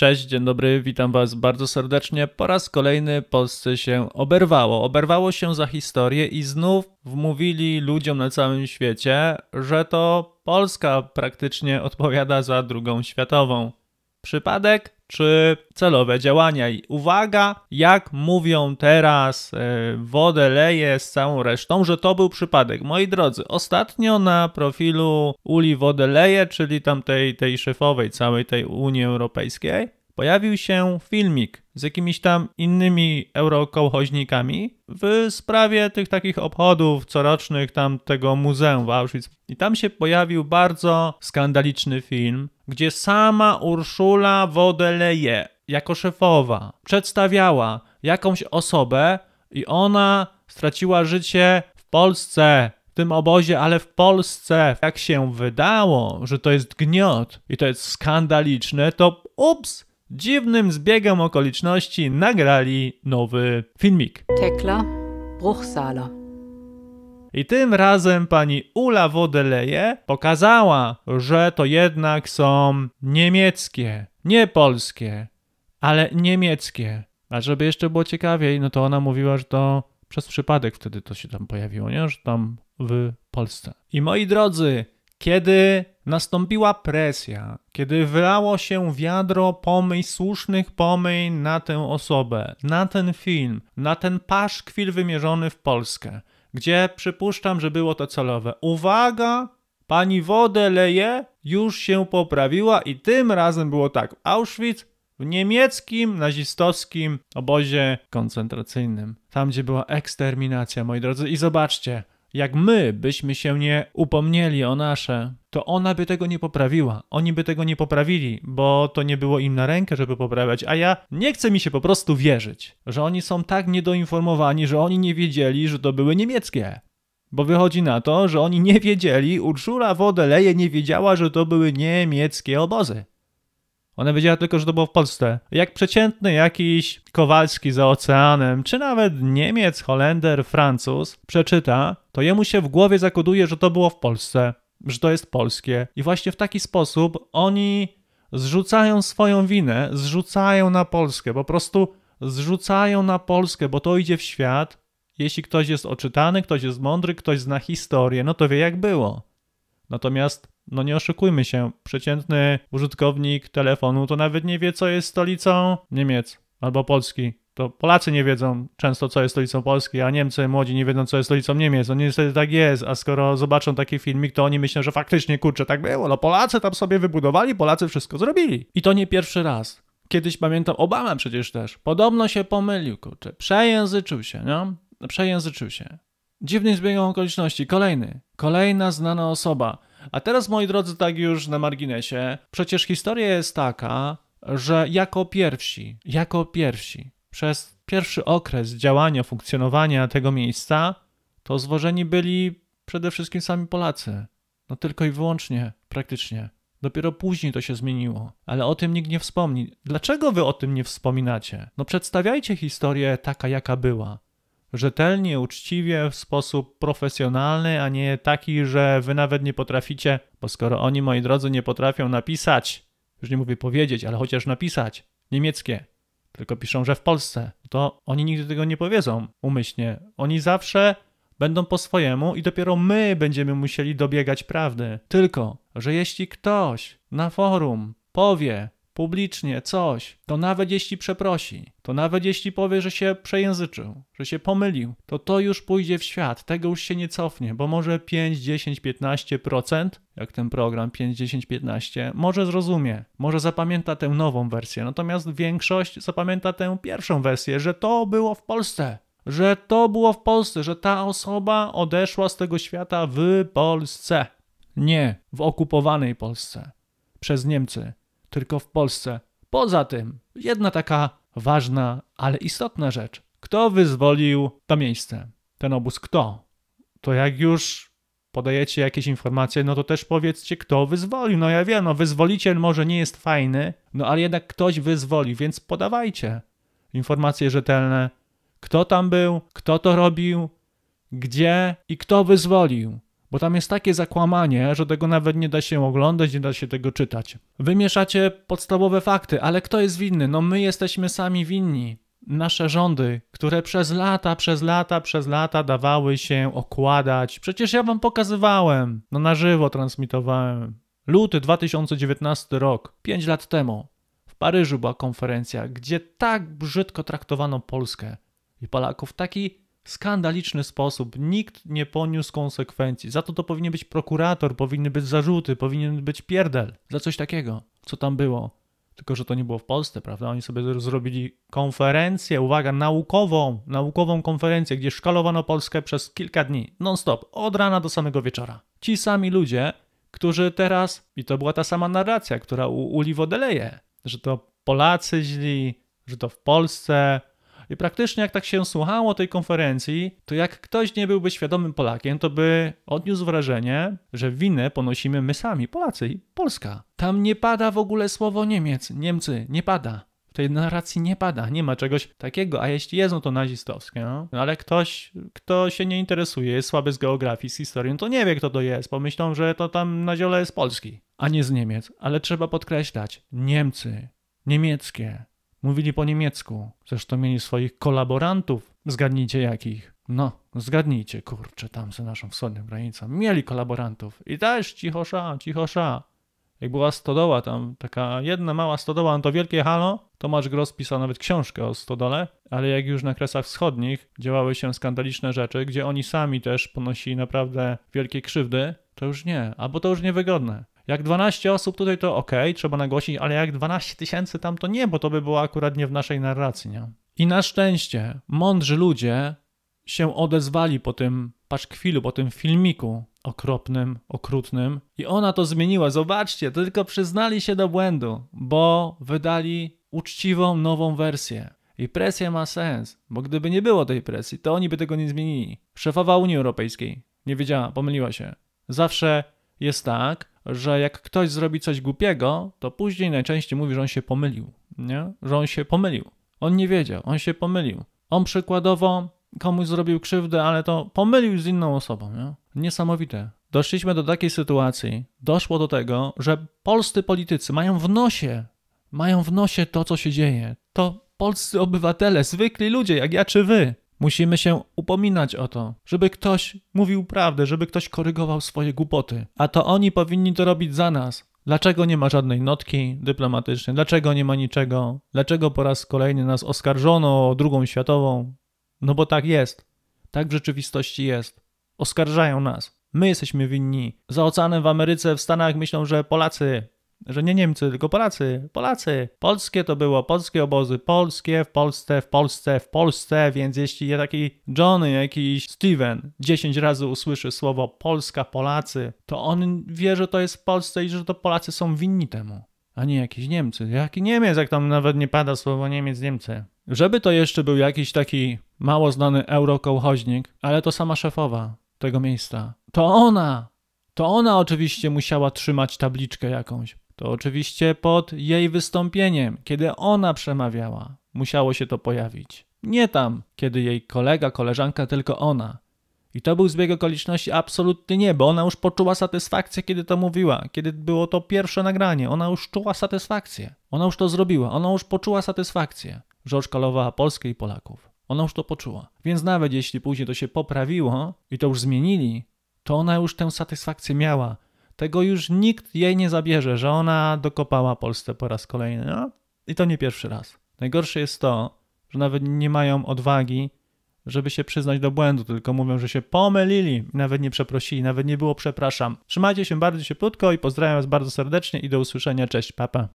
Cześć, dzień dobry, witam Was bardzo serdecznie. Po raz kolejny Polsce się oberwało. Oberwało się za historię i znów wmówili ludziom na całym świecie, że to Polska praktycznie odpowiada za drugą światową. Przypadek czy celowe działania. I uwaga, jak mówią teraz, e, wodę leje z całą resztą, że to był przypadek. Moi drodzy, ostatnio na profilu Uli Wodeleje, czyli tamtej tej szefowej całej tej Unii Europejskiej, pojawił się filmik z jakimiś tam innymi eurokołchoźnikami w sprawie tych takich obchodów corocznych tam tego muzeum w Auschwitz. I tam się pojawił bardzo skandaliczny film, gdzie sama Urszula Wodeleje jako szefowa przedstawiała jakąś osobę i ona straciła życie w Polsce. W tym obozie, ale w Polsce, jak się wydało, że to jest gniot i to jest skandaliczne, to ups, dziwnym zbiegiem okoliczności nagrali nowy filmik. Tekla Bruchsala. I tym razem pani Ula Wodeleje pokazała, że to jednak są niemieckie, nie polskie, ale niemieckie. A żeby jeszcze było ciekawiej, no to ona mówiła, że to przez przypadek wtedy to się tam pojawiło, nie? Że tam w Polsce. I moi drodzy, kiedy nastąpiła presja, kiedy wylało się wiadro pomyj, słusznych pomyj na tę osobę, na ten film, na ten paszkwil wymierzony w Polskę, gdzie przypuszczam, że było to celowe. Uwaga! Pani wodę leje, już się poprawiła i tym razem było tak. Auschwitz w niemieckim, nazistowskim obozie koncentracyjnym. Tam, gdzie była eksterminacja, moi drodzy. I zobaczcie, jak my byśmy się nie upomnieli o nasze, to ona by tego nie poprawiła. Oni by tego nie poprawili, bo to nie było im na rękę, żeby poprawiać. A ja nie chcę mi się po prostu wierzyć, że oni są tak niedoinformowani, że oni nie wiedzieli, że to były niemieckie. Bo wychodzi na to, że oni nie wiedzieli, Urszula wodę leje, nie wiedziała, że to były niemieckie obozy. Ona wiedziała tylko, że to było w Polsce. Jak przeciętny jakiś Kowalski za oceanem, czy nawet Niemiec, Holender, Francuz przeczyta, to jemu się w głowie zakoduje, że to było w Polsce, że to jest polskie. I właśnie w taki sposób oni zrzucają swoją winę, zrzucają na Polskę, po prostu zrzucają na Polskę, bo to idzie w świat. Jeśli ktoś jest oczytany, ktoś jest mądry, ktoś zna historię, no to wie jak było. Natomiast, no nie oszukujmy się, przeciętny użytkownik telefonu to nawet nie wie, co jest stolicą Niemiec albo Polski. To Polacy nie wiedzą często, co jest stolicą Polski, a Niemcy młodzi nie wiedzą, co jest stolicą Niemiec. No niestety tak jest, a skoro zobaczą taki filmik, to oni myślą, że faktycznie, kurczę, tak było. No Polacy tam sobie wybudowali, Polacy wszystko zrobili. I to nie pierwszy raz. Kiedyś pamiętam, Obama przecież też. Podobno się pomylił, kurczę. Przejęzyczył się, no. Przejęzyczył się. Dziwnym zbiegiem okoliczności, kolejny, kolejna znana osoba. A teraz, moi drodzy, tak już na marginesie, przecież historia jest taka, że jako pierwsi, jako pierwsi, przez pierwszy okres działania, funkcjonowania tego miejsca, to zwożeni byli przede wszystkim sami Polacy. No tylko i wyłącznie, praktycznie. Dopiero później to się zmieniło, ale o tym nikt nie wspomni. Dlaczego wy o tym nie wspominacie? No przedstawiajcie historię taka, jaka była rzetelnie, uczciwie, w sposób profesjonalny, a nie taki, że wy nawet nie potraficie, bo skoro oni, moi drodzy, nie potrafią napisać, już nie mówię powiedzieć, ale chociaż napisać niemieckie, tylko piszą, że w Polsce, to oni nigdy tego nie powiedzą umyślnie. Oni zawsze będą po swojemu i dopiero my będziemy musieli dobiegać prawdy. Tylko, że jeśli ktoś na forum powie, publicznie coś, to nawet jeśli przeprosi, to nawet jeśli powie, że się przejęzyczył, że się pomylił, to to już pójdzie w świat, tego już się nie cofnie, bo może 5, 10, 15%, jak ten program 5, 10, 15, może zrozumie, może zapamięta tę nową wersję, natomiast większość zapamięta tę pierwszą wersję, że to było w Polsce. Że to było w Polsce, że ta osoba odeszła z tego świata w Polsce. Nie w okupowanej Polsce przez Niemcy, tylko w Polsce. Poza tym, jedna taka ważna, ale istotna rzecz. Kto wyzwolił to miejsce? Ten obóz kto? To jak już podajecie jakieś informacje, no to też powiedzcie, kto wyzwolił. No ja wiem, no wyzwoliciel może nie jest fajny, no ale jednak ktoś wyzwolił, więc podawajcie informacje rzetelne, kto tam był, kto to robił, gdzie i kto wyzwolił bo tam jest takie zakłamanie, że tego nawet nie da się oglądać, nie da się tego czytać. Wymieszacie podstawowe fakty, ale kto jest winny? No my jesteśmy sami winni. Nasze rządy, które przez lata, przez lata, przez lata dawały się okładać. Przecież ja wam pokazywałem, no na żywo transmitowałem. Luty 2019 rok, 5 lat temu. W Paryżu była konferencja, gdzie tak brzydko traktowano Polskę i Polaków. Taki skandaliczny sposób. Nikt nie poniósł konsekwencji. Za to to powinien być prokurator, powinny być zarzuty, powinien być pierdel za coś takiego, co tam było. Tylko, że to nie było w Polsce, prawda? Oni sobie zrobili konferencję, uwaga, naukową, naukową konferencję, gdzie szkalowano Polskę przez kilka dni, non-stop, od rana do samego wieczora. Ci sami ludzie, którzy teraz, i to była ta sama narracja, która u Uli Wodeleje, że to Polacy źli, że to w Polsce i praktycznie jak tak się słuchało tej konferencji, to jak ktoś nie byłby świadomym Polakiem, to by odniósł wrażenie, że winę ponosimy my sami, Polacy i Polska. Tam nie pada w ogóle słowo Niemiec, Niemcy, nie pada. W tej narracji nie pada, nie ma czegoś takiego, a jeśli jest, no to nazistowskie. No. no ale ktoś, kto się nie interesuje, jest słaby z geografii, z historii, no to nie wie, kto to jest. Pomyślą, że to tam na ziole jest Polski, a nie z Niemiec. Ale trzeba podkreślać, Niemcy, niemieckie, Mówili po niemiecku, zresztą mieli swoich kolaborantów. Zgadnijcie jakich. No, zgadnijcie, kurczę, tam za naszą wschodnią granicą. Mieli kolaborantów i też cichosza, cichosza. Jak była stodoła tam, taka jedna mała stodoła, no to wielkie halo. Tomasz Gross pisał nawet książkę o stodole, ale jak już na Kresach Wschodnich działały się skandaliczne rzeczy, gdzie oni sami też ponosili naprawdę wielkie krzywdy, to już nie, albo to już niewygodne. Jak 12 osób tutaj, to ok, trzeba nagłosić, ale jak 12 tysięcy tam, to nie, bo to by było akurat nie w naszej narracji, nie? I na szczęście mądrzy ludzie się odezwali po tym paszkwilu, po tym filmiku okropnym, okrutnym i ona to zmieniła. Zobaczcie, to tylko przyznali się do błędu, bo wydali uczciwą nową wersję. I presja ma sens, bo gdyby nie było tej presji, to oni by tego nie zmienili. Szefowa Unii Europejskiej nie wiedziała, pomyliła się. Zawsze jest tak, że jak ktoś zrobi coś głupiego, to później najczęściej mówi, że on się pomylił, nie? Że on się pomylił. On nie wiedział, on się pomylił. On przykładowo komuś zrobił krzywdę, ale to pomylił z inną osobą, nie? Niesamowite. Doszliśmy do takiej sytuacji, doszło do tego, że polscy politycy mają w nosie, mają w nosie to, co się dzieje. To polscy obywatele, zwykli ludzie, jak ja czy wy, Musimy się upominać o to, żeby ktoś mówił prawdę, żeby ktoś korygował swoje głupoty. A to oni powinni to robić za nas. Dlaczego nie ma żadnej notki dyplomatycznej? Dlaczego nie ma niczego? Dlaczego po raz kolejny nas oskarżono o drugą światową? No bo tak jest. Tak w rzeczywistości jest. Oskarżają nas. My jesteśmy winni. Za oceanem w Ameryce, w Stanach myślą, że Polacy że nie Niemcy, tylko Polacy, Polacy. Polskie to było, polskie obozy, polskie, w Polsce, w Polsce, w Polsce, więc jeśli taki Johnny, jakiś Steven 10 razy usłyszy słowo Polska, Polacy, to on wie, że to jest w Polsce i że to Polacy są winni temu, a nie jakieś Niemcy. Jaki Niemiec, jak tam nawet nie pada słowo Niemiec, Niemcy. Żeby to jeszcze był jakiś taki mało znany eurokołchoźnik, ale to sama szefowa tego miejsca. To ona! To ona oczywiście musiała trzymać tabliczkę jakąś to oczywiście pod jej wystąpieniem, kiedy ona przemawiała, musiało się to pojawić. Nie tam, kiedy jej kolega, koleżanka, tylko ona. I to był zbieg okoliczności absolutnie nie, bo ona już poczuła satysfakcję, kiedy to mówiła, kiedy było to pierwsze nagranie. Ona już czuła satysfakcję. Ona już to zrobiła, ona już poczuła satysfakcję, że oszkalowała Polskę i Polaków. Ona już to poczuła. Więc nawet jeśli później to się poprawiło i to już zmienili, to ona już tę satysfakcję miała, tego już nikt jej nie zabierze, że ona dokopała Polskę po raz kolejny. No? I to nie pierwszy raz. Najgorsze jest to, że nawet nie mają odwagi, żeby się przyznać do błędu, tylko mówią, że się pomylili, nawet nie przeprosili, nawet nie było przepraszam. Trzymajcie się bardzo cieplutko i pozdrawiam Was bardzo serdecznie i do usłyszenia. Cześć, papa.